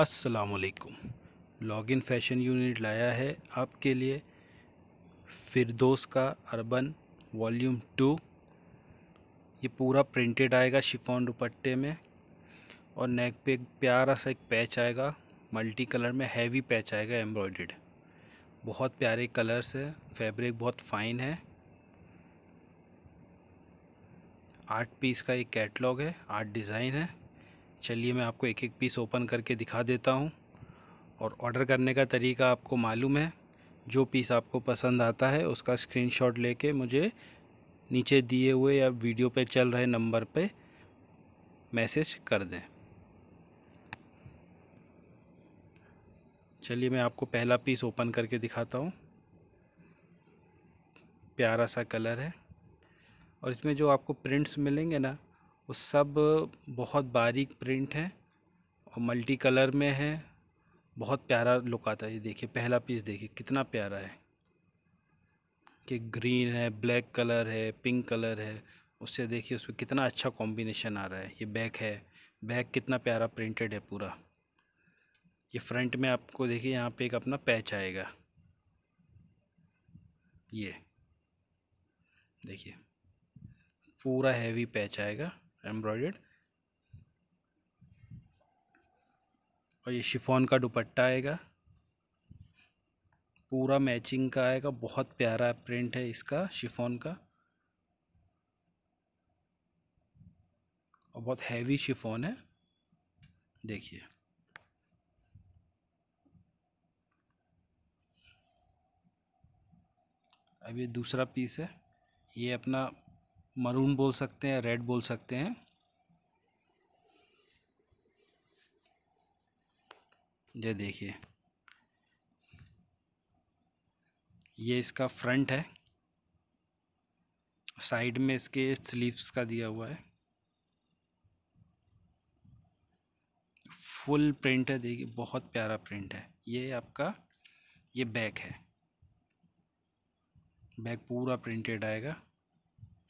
असलकुम login fashion unit लाया है आपके लिए फिरदोस का अर्बन वॉल्यूम टू ये पूरा प्रिंटेड आएगा शिफॉन दुपट्टे में और नेक पे एक प्यारा सा एक पैच आएगा मल्टी कलर में हैवी पैच आएगा एम्ब्रॉयड बहुत प्यारे कलर्स है फैब्रिक बहुत फाइन है आठ पीस का एक कैटलॉग है आठ डिज़ाइन है चलिए मैं आपको एक एक पीस ओपन करके दिखा देता हूँ और ऑर्डर करने का तरीका आपको मालूम है जो पीस आपको पसंद आता है उसका स्क्रीनशॉट लेके मुझे नीचे दिए हुए या वीडियो पे चल रहे नंबर पे मैसेज कर दें चलिए मैं आपको पहला पीस ओपन करके दिखाता हूँ प्यारा सा कलर है और इसमें जो आपको प्रिंट्स मिलेंगे ना वो सब बहुत बारीक प्रिंट है और मल्टी कलर में है बहुत प्यारा लुक आता है ये देखिए पहला पीस देखिए कितना प्यारा है कि ग्रीन है ब्लैक कलर है पिंक कलर है उससे देखिए उसमें कितना अच्छा कॉम्बिनेशन आ रहा है ये बैक है बैक कितना प्यारा प्रिंटेड है पूरा ये फ्रंट में आपको देखिए यहाँ पे एक अपना पैच आएगा ये देखिए पूरा हैवी पैच आएगा एम्ब्रॉयड और ये शिफॉन का दुपट्टा आएगा पूरा मैचिंग का आएगा बहुत प्यारा प्रिंट है इसका शिफॉन का और बहुत हैवी शिफॉन है देखिए अब ये दूसरा पीस है ये अपना मरून बोल सकते हैं रेड बोल सकते हैं ये देखिए ये इसका फ्रंट है साइड में इसके स्लीव्स का दिया हुआ है फुल प्रिंट है देखिए बहुत प्यारा प्रिंट है ये आपका ये बैक है बैक पूरा प्रिंटेड आएगा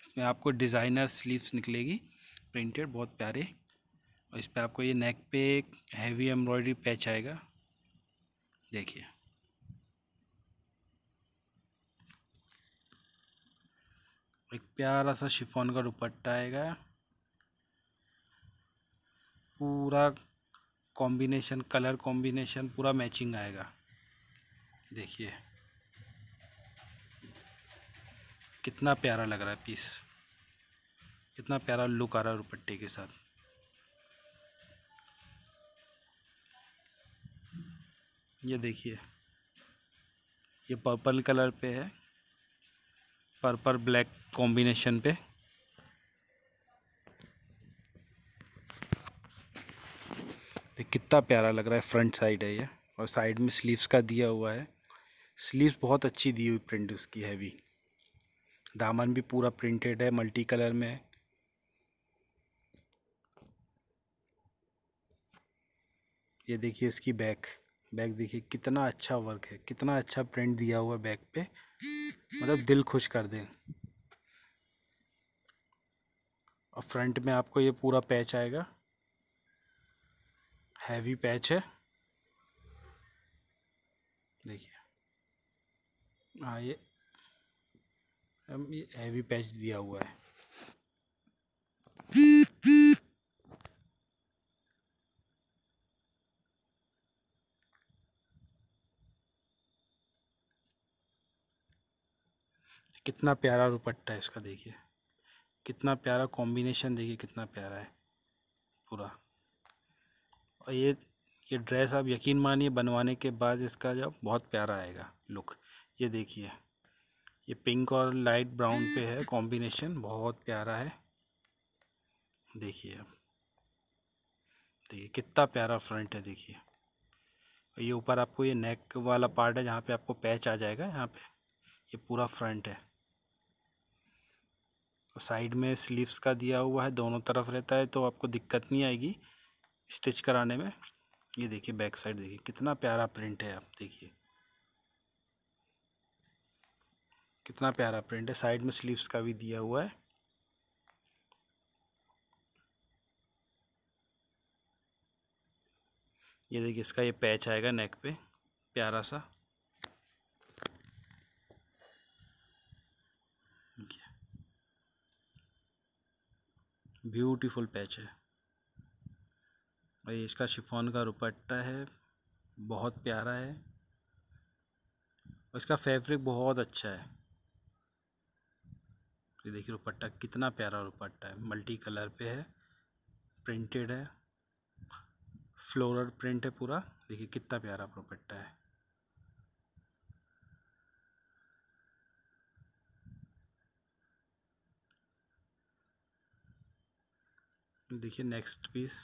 इसमें आपको डिज़ाइनर स्लीव्स निकलेगी प्रिंटेड बहुत प्यारे और इस पर आपको ये नेक पे एक हैवी एम्ब्रॉयडरी पैच आएगा देखिए एक प्यारा सा शिफॉन का दुपट्टा आएगा पूरा कॉम्बिनेशन कलर कॉम्बिनेशन पूरा मैचिंग आएगा देखिए कितना प्यारा लग रहा है पीस कितना प्यारा लुक आ रहा है दुपट्टे के साथ ये देखिए ये पर्पल कलर पे है पर्पल ब्लैक कॉम्बिनेशन पे तो कितना प्यारा लग रहा है फ्रंट साइड है ये और साइड में स्लीव्स का दिया हुआ है स्लीव्स बहुत अच्छी दी हुई प्रिंट उसकी हैवी दामन भी पूरा प्रिंटेड है मल्टी कलर में ये देखिए इसकी बैक बैक देखिए कितना अच्छा वर्क है कितना अच्छा प्रिंट दिया हुआ है बैक पे मतलब दिल खुश कर दे और फ्रंट में आपको ये पूरा पैच आएगा हैवी पैच है देखिए हाँ ये हैवी पैच दिया हुआ है कितना प्यारा दुपट्टा है इसका देखिए कितना प्यारा कॉम्बिनेशन देखिए कितना प्यारा है पूरा और ये ये ड्रेस आप यकीन मानिए बनवाने के बाद इसका जो बहुत प्यारा आएगा लुक ये देखिए ये पिंक और लाइट ब्राउन पे है कॉम्बिनेशन बहुत प्यारा है देखिए आप देखिए कितना प्यारा फ्रंट है देखिए ये ऊपर आपको ये नेक वाला पार्ट है जहाँ पे आपको पैच आ जाएगा यहाँ पे ये पूरा फ्रंट है और साइड में स्लीव्स का दिया हुआ है दोनों तरफ रहता है तो आपको दिक्कत नहीं आएगी स्टिच कराने में ये देखिए बैक साइड देखिए कितना प्यारा प्रिंट है आप देखिए कितना प्यारा प्रिंट है साइड में स्लीव्स का भी दिया हुआ है ये देखिए इसका ये पैच आएगा नेक पे प्यारा सा ब्यूटीफुल पैच है और ये इसका शिफॉन का रुपट्टा है बहुत प्यारा है और इसका फैब्रिक बहुत अच्छा है तो ये देखिए दुपट्टा कितना प्यारा दुपट्टा है मल्टी कलर पे है प्रिंटेड है फ्लोरल प्रिंट है पूरा देखिए कितना प्यारा दुपट्टा है देखिए नेक्स्ट पीस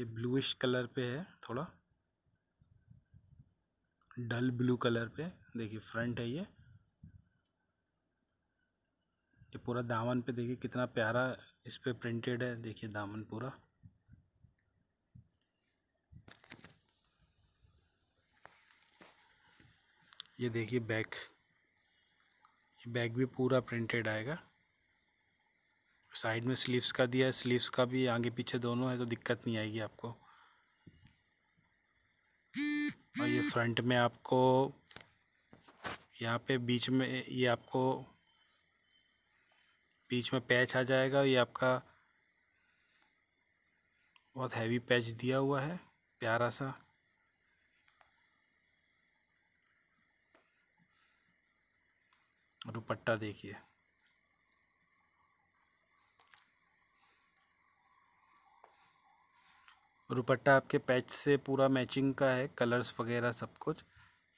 ये ब्लूइश कलर पे है थोड़ा डल ब्लू कलर पे देखिए फ्रंट है ये ये पूरा दामन पे देखिए कितना प्यारा इस पर प्रिंटेड है देखिए दामन पूरा ये देखिए बैक ये बैक भी पूरा प्रिंटेड आएगा साइड में स्लीव्स का दिया है स्लीव्स का भी आगे पीछे दोनों है तो दिक्कत नहीं आएगी आपको फ्रंट में आपको यहाँ पे बीच में ये आपको बीच में पैच आ जाएगा ये आपका बहुत हैवी पैच दिया हुआ है प्यारा सा दुपट्टा देखिए रुपट्टा दुपट्टा आपके पैच से पूरा मैचिंग का है कलर्स वगैरह सब कुछ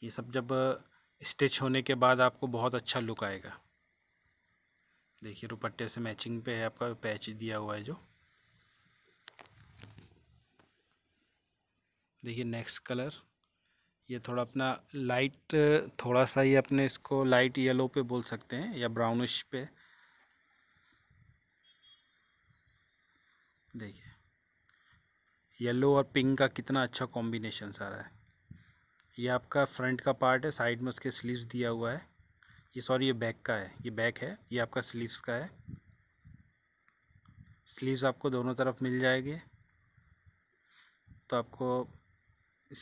ये सब जब स्टिच होने के बाद आपको बहुत अच्छा लुक आएगा देखिए दुपट्टे से मैचिंग पे है आपका पैच दिया हुआ है जो देखिए नेक्स्ट कलर ये थोड़ा अपना लाइट थोड़ा सा ही अपने इसको लाइट येलो पे बोल सकते हैं या ब्राउनिश पे देखिए येलो और पिंक का कितना अच्छा कॉम्बिनेशन सारा है ये आपका फ्रंट का पार्ट है साइड में उसके स्लीव्स दिया हुआ है ये सॉरी ये बैक का है ये बैक है ये आपका स्लीव्स का है स्लीव्स आपको दोनों तरफ मिल जाएंगे तो आपको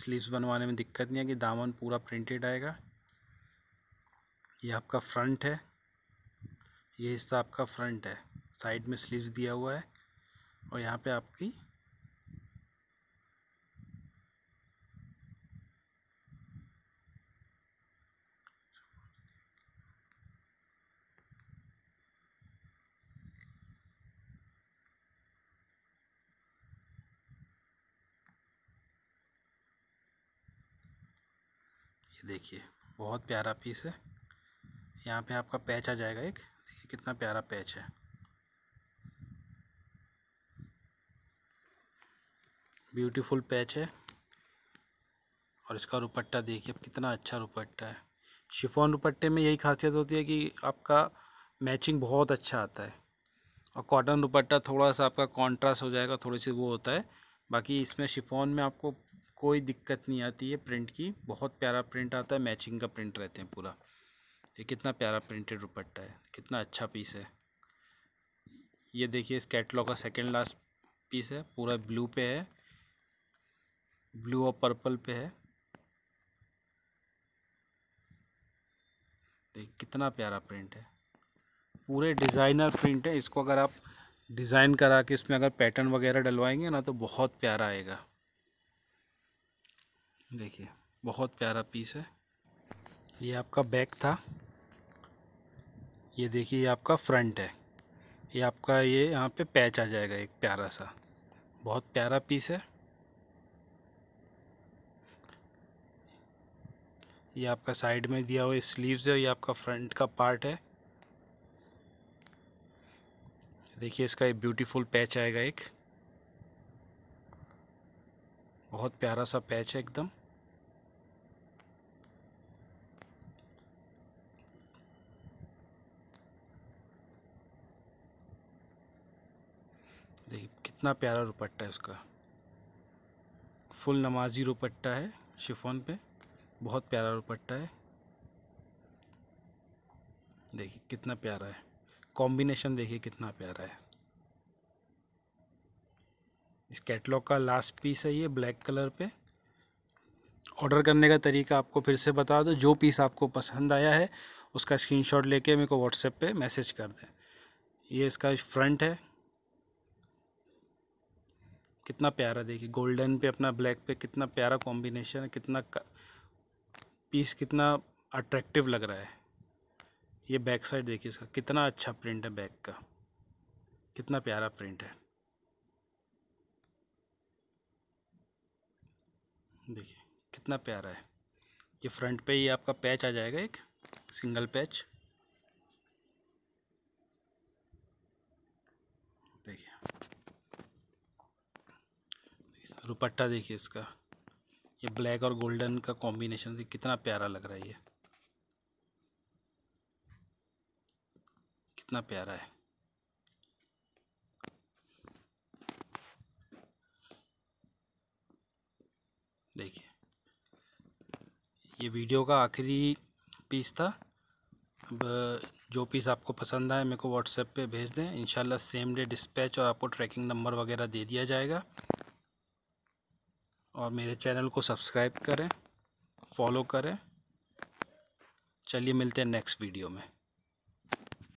स्लीव्स बनवाने में दिक्कत नहीं है कि दामन पूरा प्रिंटेड आएगा ये आपका फ्रंट है ये हिस्सा आपका फ्रंट है साइड में स्लीव्स दिया हुआ है और यहाँ पे आपकी देखिए बहुत प्यारा पीस है यहाँ पे आपका पैच आ जाएगा एक देखिए कितना प्यारा पैच है ब्यूटीफुल पैच है और इसका रुपट्टा देखिए कितना अच्छा रुपट्टा है शिफॉन रुपट्टे में यही खासियत होती है कि आपका मैचिंग बहुत अच्छा आता है और कॉटन दुपट्टा थोड़ा सा आपका कॉन्ट्रास्ट हो जाएगा थोड़ी सी वो होता है बाकी इसमें शिफॉन में आपको कोई दिक्कत नहीं आती है प्रिंट की बहुत प्यारा प्रिंट आता है मैचिंग का प्रिंट रहते हैं पूरा ये कितना प्यारा प्रिंटेड दुपट्टा है कितना अच्छा पीस है ये देखिए इस कैटलॉग का सेकेंड लास्ट पीस है पूरा ब्लू पे है ब्लू और पर्पल पे है देख कितना प्यारा प्रिंट है पूरे डिज़ाइनर प्रिंट है इसको अगर आप डिज़ाइन करा के इसमें अगर पैटर्न वगैरह डलवाएंगे ना तो बहुत प्यारा आएगा देखिए बहुत प्यारा पीस है ये आपका बैक था ये देखिए आपका फ्रंट है ये आपका ये यहाँ पे पैच आ जाएगा एक प्यारा सा बहुत प्यारा पीस है ये आपका साइड में दिया हुआ स्लीव्स है ये आपका फ्रंट का पार्ट है देखिए इसका एक ब्यूटीफुल पैच आएगा एक बहुत प्यारा सा पैच है एकदम कितना प्यारा दुपट्टा है इसका फुल नमाजी दुपट्टा है शिफोन पे बहुत प्यारा दुपट्टा है देखिए कितना प्यारा है कॉम्बिनेशन देखिए कितना प्यारा है इस कैटलॉग का लास्ट पीस है ये ब्लैक कलर पे ऑर्डर करने का तरीका आपको फिर से बता दो जो पीस आपको पसंद आया है उसका स्क्रीनशॉट लेके मेरे को व्हाट्सएप पे मैसेज कर दें ये इसका फ्रंट है कितना प्यारा देखिए गोल्डन पे अपना ब्लैक पे कितना प्यारा कॉम्बिनेशन है कितना पीस कितना अट्रैक्टिव लग रहा है ये बैक साइड देखिए इसका कितना अच्छा प्रिंट है बैक का कितना प्यारा प्रिंट है देखिए कितना प्यारा है ये फ्रंट पे ही आपका पैच आ जाएगा एक सिंगल पैच देखिए दुपट्टा देखिए इसका ये ब्लैक और गोल्डन का कॉम्बिनेशन देखिए कितना प्यारा लग रहा है ये कितना प्यारा है देखिए ये वीडियो का आखिरी पीस था अब जो पीस आपको पसंद आए मेरे को व्हाट्सएप पे भेज दें इंशाल्लाह सेम डे डिस्पैच और आपको ट्रैकिंग नंबर वगैरह दे दिया जाएगा और मेरे चैनल को सब्सक्राइब करें फॉलो करें चलिए मिलते हैं नेक्स्ट वीडियो में